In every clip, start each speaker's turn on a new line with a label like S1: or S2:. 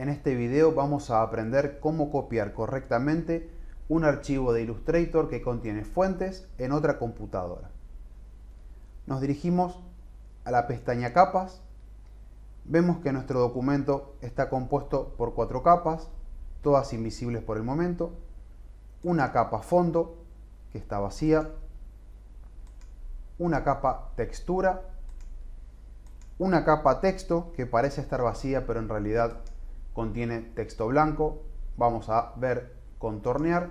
S1: En este video vamos a aprender cómo copiar correctamente un archivo de Illustrator que contiene fuentes en otra computadora. Nos dirigimos a la pestaña capas. Vemos que nuestro documento está compuesto por cuatro capas, todas invisibles por el momento. Una capa fondo, que está vacía. Una capa textura. Una capa texto, que parece estar vacía pero en realidad contiene texto blanco. Vamos a ver contornear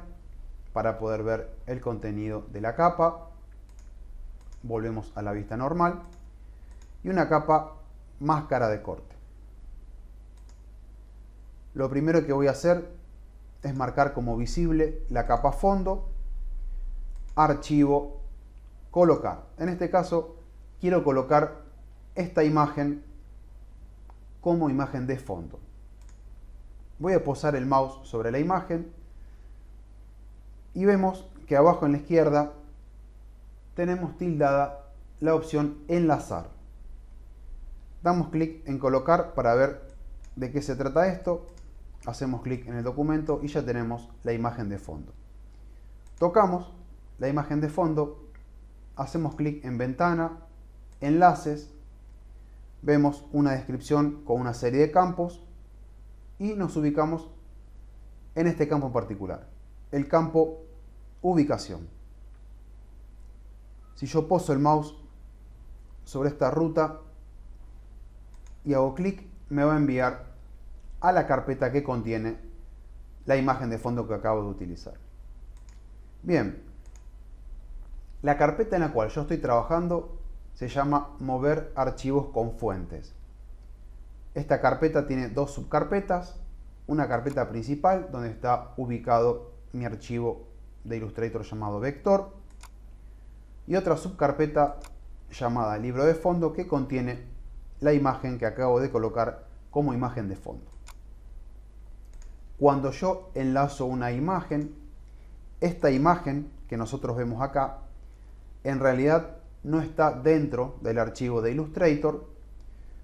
S1: para poder ver el contenido de la capa. Volvemos a la vista normal. Y una capa máscara de corte. Lo primero que voy a hacer es marcar como visible la capa fondo, archivo, colocar. En este caso quiero colocar esta imagen como imagen de fondo. Voy a posar el mouse sobre la imagen y vemos que abajo en la izquierda tenemos tildada la opción enlazar. Damos clic en colocar para ver de qué se trata esto. Hacemos clic en el documento y ya tenemos la imagen de fondo. Tocamos la imagen de fondo, hacemos clic en ventana, enlaces, vemos una descripción con una serie de campos y nos ubicamos en este campo en particular, el campo ubicación. Si yo poso el mouse sobre esta ruta y hago clic, me va a enviar a la carpeta que contiene la imagen de fondo que acabo de utilizar. Bien, la carpeta en la cual yo estoy trabajando se llama mover archivos con fuentes. Esta carpeta tiene dos subcarpetas, una carpeta principal donde está ubicado mi archivo de Illustrator llamado vector y otra subcarpeta llamada libro de fondo que contiene la imagen que acabo de colocar como imagen de fondo. Cuando yo enlazo una imagen, esta imagen que nosotros vemos acá, en realidad no está dentro del archivo de Illustrator,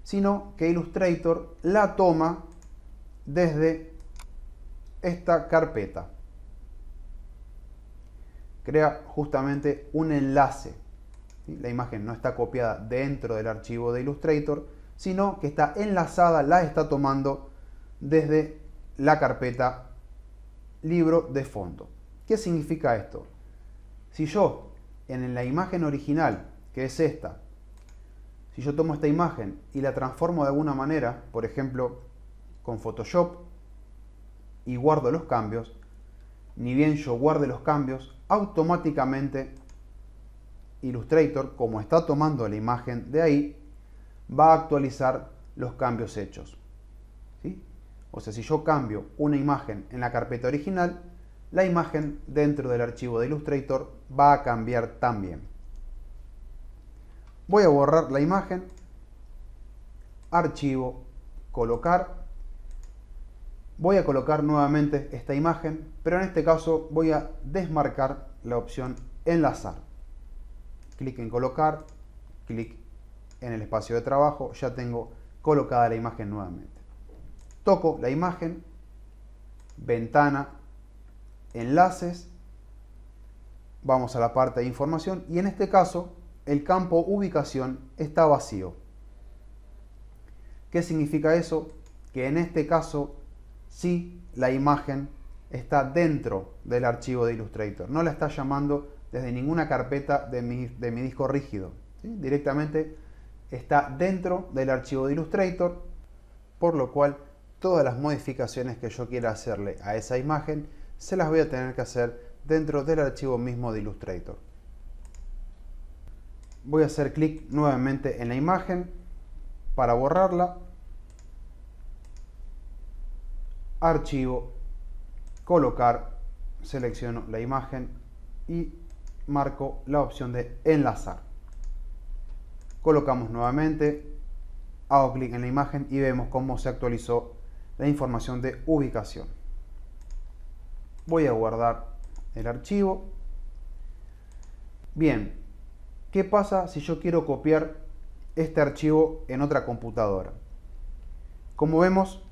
S1: sino que Illustrator la toma desde esta carpeta. Crea justamente un enlace. La imagen no está copiada dentro del archivo de Illustrator, sino que está enlazada, la está tomando desde la carpeta libro de fondo. ¿Qué significa esto? Si yo en la imagen original, que es esta, si yo tomo esta imagen y la transformo de alguna manera, por ejemplo, con Photoshop, y guardo los cambios, ni bien yo guarde los cambios, automáticamente Illustrator, como está tomando la imagen de ahí, va a actualizar los cambios hechos. O sea, si yo cambio una imagen en la carpeta original, la imagen dentro del archivo de Illustrator va a cambiar también. Voy a borrar la imagen, archivo, colocar. Voy a colocar nuevamente esta imagen, pero en este caso voy a desmarcar la opción enlazar. Clic en colocar, clic en el espacio de trabajo, ya tengo colocada la imagen nuevamente. Toco la imagen, ventana, enlaces, vamos a la parte de información y en este caso el campo ubicación está vacío. ¿Qué significa eso? Que en este caso sí la imagen está dentro del archivo de Illustrator, no la está llamando desde ninguna carpeta de mi, disco rígido. Directamente está dentro del archivo de Illustrator, por lo cual todas las modificaciones que yo quiera hacerle a esa imagen se las voy a tener que hacer dentro del archivo mismo de Illustrator voy a hacer clic nuevamente en la imagen para borrarla. Archivo, colocar, selecciono la imagen y marco la opción de enlazar. Colocamos nuevamente, hago clic en la imagen y vemos cómo se actualizó la información de ubicación. Voy a guardar el archivo. Bien, ¿Qué pasa si yo quiero copiar este archivo en otra computadora? Como vemos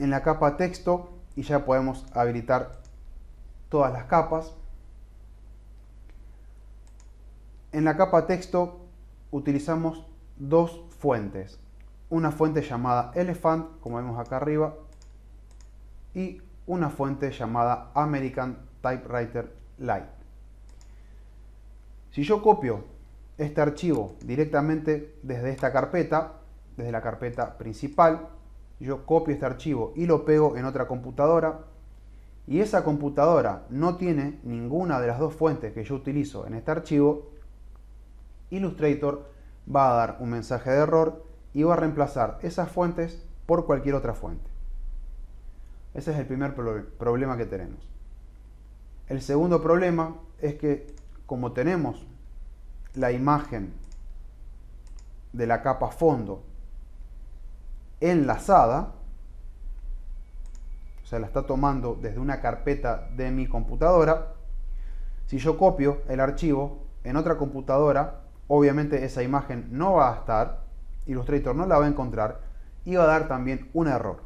S1: en la capa texto, y ya podemos habilitar todas las capas, en la capa texto utilizamos dos fuentes. Una fuente llamada Elephant, como vemos acá arriba, y una fuente llamada American Typewriter Lite. Si yo copio este archivo directamente desde esta carpeta, desde la carpeta principal. Yo copio este archivo y lo pego en otra computadora. Y esa computadora no tiene ninguna de las dos fuentes que yo utilizo en este archivo. Illustrator va a dar un mensaje de error y va a reemplazar esas fuentes por cualquier otra fuente. Ese es el primer problema que tenemos. El segundo problema es que como tenemos la imagen de la capa fondo enlazada, o sea, la está tomando desde una carpeta de mi computadora. Si yo copio el archivo en otra computadora, obviamente esa imagen no va a estar, Illustrator no la va a encontrar y va a dar también un error.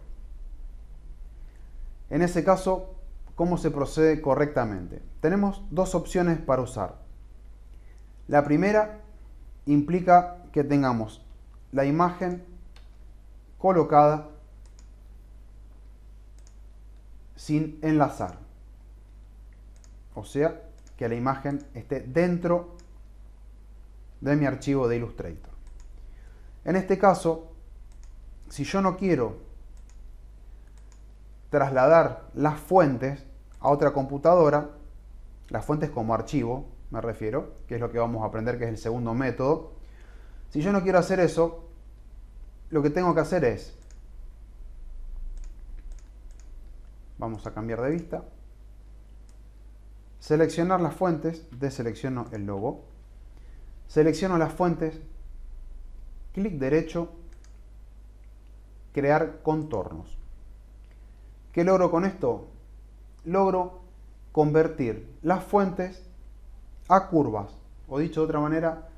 S1: En ese caso, ¿cómo se procede correctamente? Tenemos dos opciones para usar. La primera implica que tengamos la imagen colocada sin enlazar. O sea, que la imagen esté dentro de mi archivo de Illustrator. En este caso, si yo no quiero trasladar las fuentes a otra computadora, las fuentes como archivo, me refiero, que es lo que vamos a aprender, que es el segundo método. Si yo no quiero hacer eso, lo que tengo que hacer es, vamos a cambiar de vista, seleccionar las fuentes, deselecciono el logo, selecciono las fuentes, clic derecho, crear contornos. ¿Qué logro con esto? Logro convertir las fuentes a curvas. O dicho de otra manera,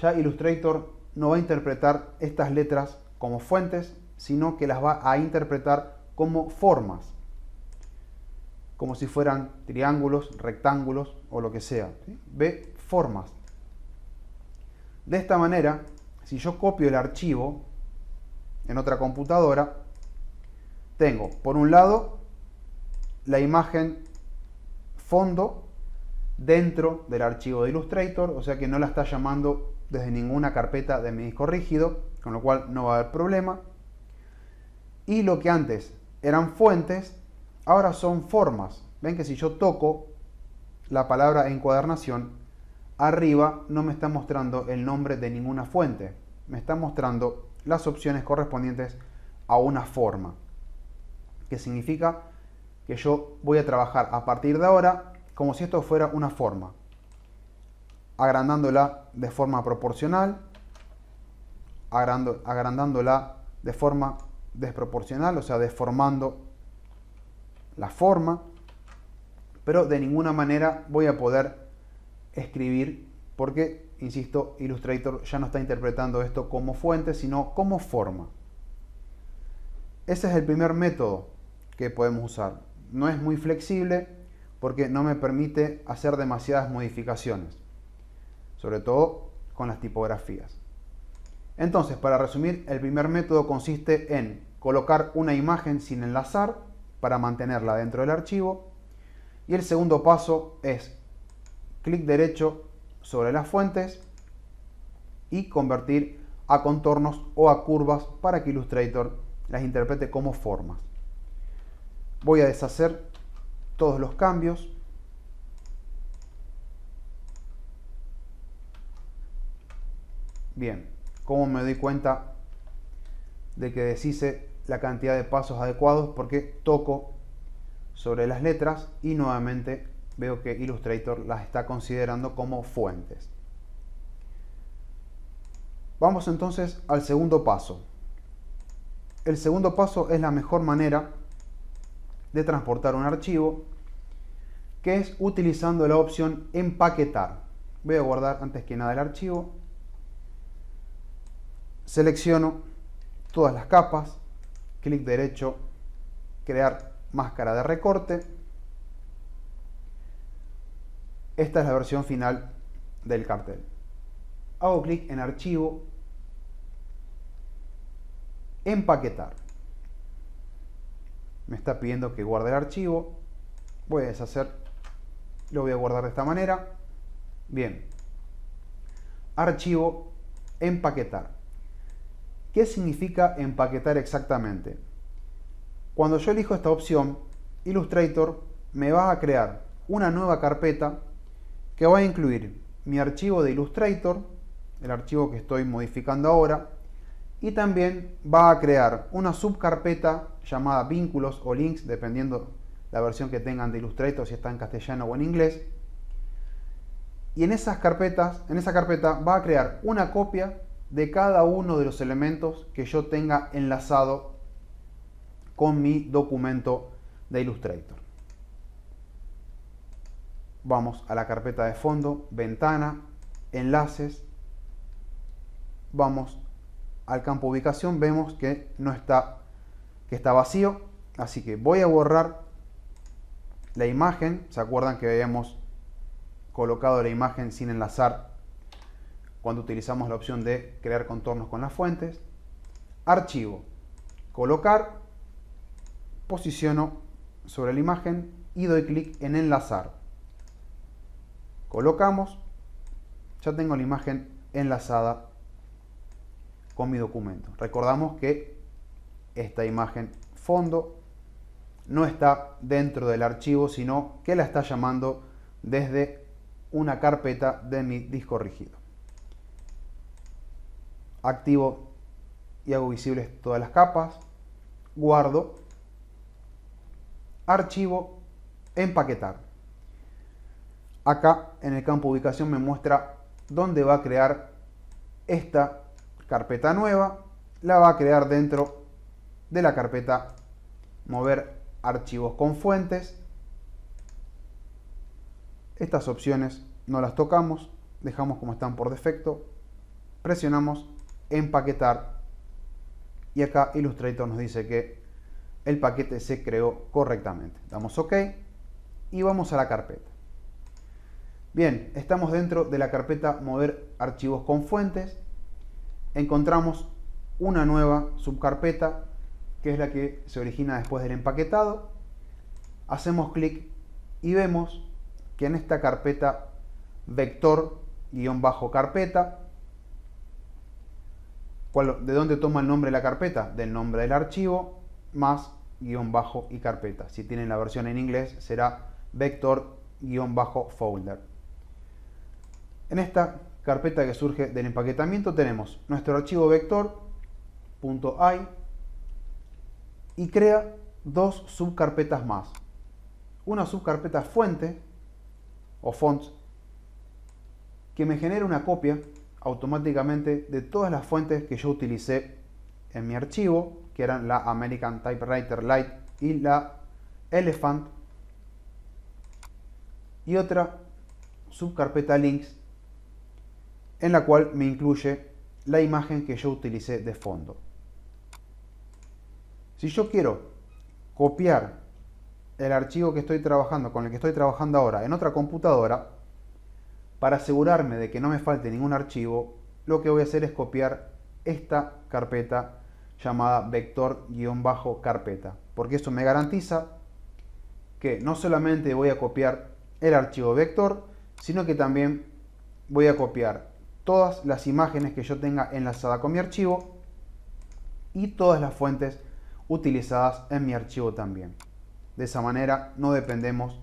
S1: ya Illustrator no va a interpretar estas letras como fuentes, sino que las va a interpretar como formas, como si fueran triángulos, rectángulos o lo que sea. ¿sí? Ve formas. De esta manera, si yo copio el archivo en otra computadora, tengo por un lado la imagen fondo dentro del archivo de Illustrator, o sea que no la está llamando desde ninguna carpeta de mi disco rígido, con lo cual no va a haber problema. Y lo que antes eran fuentes, ahora son formas. Ven que si yo toco la palabra encuadernación, arriba no me está mostrando el nombre de ninguna fuente, me está mostrando las opciones correspondientes a una forma, que significa que yo voy a trabajar a partir de ahora como si esto fuera una forma, agrandándola de forma proporcional, agrandándola de forma desproporcional, o sea, deformando la forma, pero de ninguna manera voy a poder escribir porque, insisto, Illustrator ya no está interpretando esto como fuente, sino como forma. Ese es el primer método que podemos usar. No es muy flexible, porque no me permite hacer demasiadas modificaciones, sobre todo con las tipografías. Entonces, para resumir, el primer método consiste en colocar una imagen sin enlazar para mantenerla dentro del archivo. Y el segundo paso es clic derecho sobre las fuentes y convertir a contornos o a curvas para que Illustrator las interprete como formas. Voy a deshacer todos los cambios. Bien, ¿cómo me doy cuenta de que deshice la cantidad de pasos adecuados? Porque toco sobre las letras y nuevamente veo que Illustrator las está considerando como fuentes. Vamos entonces al segundo paso. El segundo paso es la mejor manera de transportar un archivo, que es utilizando la opción empaquetar. Voy a guardar antes que nada el archivo. Selecciono todas las capas, clic derecho, crear máscara de recorte. Esta es la versión final del cartel. Hago clic en archivo, empaquetar me está pidiendo que guarde el archivo. Voy a deshacer, lo voy a guardar de esta manera. Bien. Archivo, empaquetar. ¿Qué significa empaquetar exactamente? Cuando yo elijo esta opción, Illustrator me va a crear una nueva carpeta que va a incluir mi archivo de Illustrator, el archivo que estoy modificando ahora, y también va a crear una subcarpeta llamada vínculos o links, dependiendo la versión que tengan de Illustrator, si está en castellano o en inglés. Y en esas carpetas, en esa carpeta va a crear una copia de cada uno de los elementos que yo tenga enlazado con mi documento de Illustrator. Vamos a la carpeta de fondo, ventana, enlaces. Vamos al campo ubicación vemos que no está, que está vacío. Así que voy a borrar la imagen. ¿Se acuerdan que habíamos colocado la imagen sin enlazar cuando utilizamos la opción de crear contornos con las fuentes? Archivo. Colocar. Posiciono sobre la imagen y doy clic en enlazar. Colocamos. Ya tengo la imagen enlazada mi documento. Recordamos que esta imagen fondo no está dentro del archivo, sino que la está llamando desde una carpeta de mi disco rígido. Activo y hago visibles todas las capas. Guardo. Archivo. Empaquetar. Acá en el campo ubicación me muestra dónde va a crear esta carpeta nueva, la va a crear dentro de la carpeta mover archivos con fuentes. Estas opciones no las tocamos, dejamos como están por defecto, presionamos empaquetar y acá Illustrator nos dice que el paquete se creó correctamente. Damos OK y vamos a la carpeta. Bien, estamos dentro de la carpeta mover archivos con fuentes encontramos una nueva subcarpeta que es la que se origina después del empaquetado. Hacemos clic y vemos que en esta carpeta vector-carpeta, ¿de dónde toma el nombre de la carpeta? Del nombre del archivo más guión bajo y carpeta. Si tienen la versión en inglés será vector-folder. En esta carpeta que surge del empaquetamiento tenemos nuestro archivo vector.ai y crea dos subcarpetas más. Una subcarpeta fuente o fonts que me genera una copia automáticamente de todas las fuentes que yo utilicé en mi archivo, que eran la American Typewriter Lite y la Elephant. Y otra subcarpeta links en la cual me incluye la imagen que yo utilicé de fondo. Si yo quiero copiar el archivo que estoy trabajando, con el que estoy trabajando ahora, en otra computadora, para asegurarme de que no me falte ningún archivo, lo que voy a hacer es copiar esta carpeta llamada vector-carpeta, porque eso me garantiza que no solamente voy a copiar el archivo vector, sino que también voy a copiar todas las imágenes que yo tenga enlazada con mi archivo y todas las fuentes utilizadas en mi archivo también. De esa manera no dependemos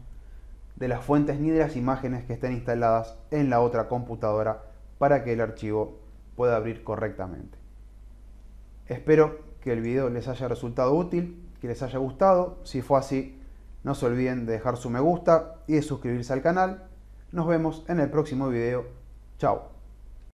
S1: de las fuentes ni de las imágenes que estén instaladas en la otra computadora para que el archivo pueda abrir correctamente. Espero que el video les haya resultado útil, que les haya gustado. Si fue así, no se olviden de dejar su me gusta y de suscribirse al canal. Nos vemos en el próximo video. Chao.